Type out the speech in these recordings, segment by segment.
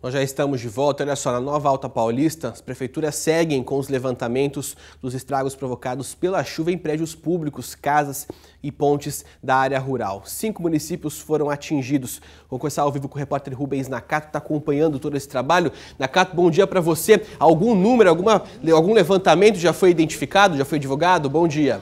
Nós já estamos de volta, olha só, na Nova Alta Paulista, as prefeituras seguem com os levantamentos dos estragos provocados pela chuva em prédios públicos, casas e pontes da área rural. Cinco municípios foram atingidos. Vou começar ao vivo com o repórter Rubens Nakato, que está acompanhando todo esse trabalho. Nakato, bom dia para você. Algum número, alguma, algum levantamento já foi identificado, já foi divulgado? Bom dia.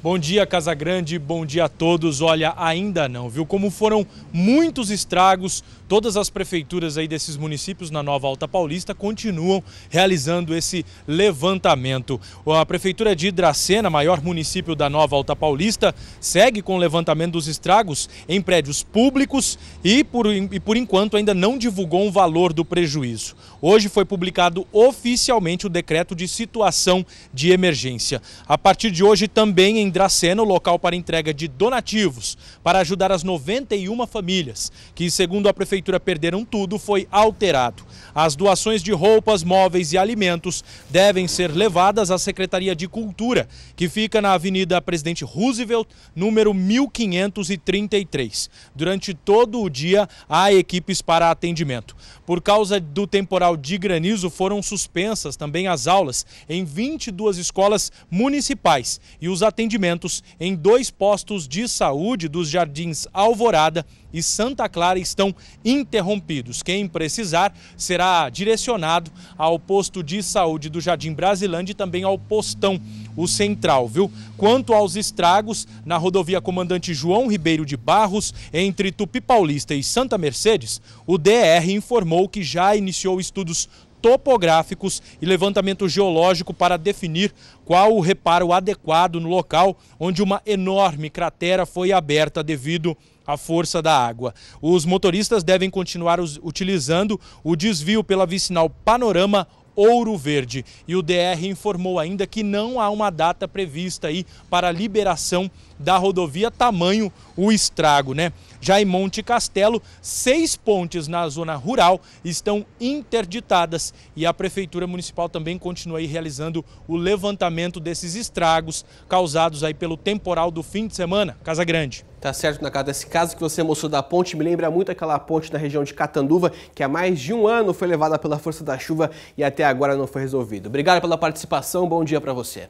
Bom dia, Casa Grande. Bom dia a todos. Olha, ainda não, viu? Como foram muitos estragos, todas as prefeituras aí desses municípios na Nova Alta Paulista continuam realizando esse levantamento. A prefeitura de Hidracena, maior município da Nova Alta Paulista, segue com o levantamento dos estragos em prédios públicos e por, e por enquanto ainda não divulgou um valor do prejuízo. Hoje foi publicado oficialmente o decreto de situação de emergência. A partir de hoje também em em Dracena, o local para entrega de donativos para ajudar as 91 famílias, que, segundo a prefeitura, perderam tudo, foi alterado. As doações de roupas, móveis e alimentos devem ser levadas à Secretaria de Cultura, que fica na Avenida Presidente Roosevelt, número 1533. Durante todo o dia, há equipes para atendimento. Por causa do temporal de granizo, foram suspensas também as aulas em 22 escolas municipais e os atendimentos atendimentos em dois postos de saúde dos Jardins Alvorada e Santa Clara estão interrompidos. Quem precisar será direcionado ao posto de saúde do Jardim Brasilândia e também ao postão, o central, viu? Quanto aos estragos na rodovia Comandante João Ribeiro de Barros, entre Tupi Paulista e Santa Mercedes, o DR informou que já iniciou estudos topográficos e levantamento geológico para definir qual o reparo adequado no local onde uma enorme cratera foi aberta devido à força da água. Os motoristas devem continuar utilizando o desvio pela vicinal Panorama Ouro Verde. E o DR informou ainda que não há uma data prevista aí para a liberação da rodovia, tamanho o estrago, né? Já em Monte Castelo, seis pontes na zona rural estão interditadas e a Prefeitura Municipal também continua aí realizando o levantamento desses estragos causados aí pelo temporal do fim de semana. Casa Grande. Tá certo, casa Esse caso que você mostrou da ponte me lembra muito aquela ponte na região de Catanduva, que há mais de um ano foi levada pela força da chuva e até agora não foi resolvido. Obrigado pela participação, bom dia para você.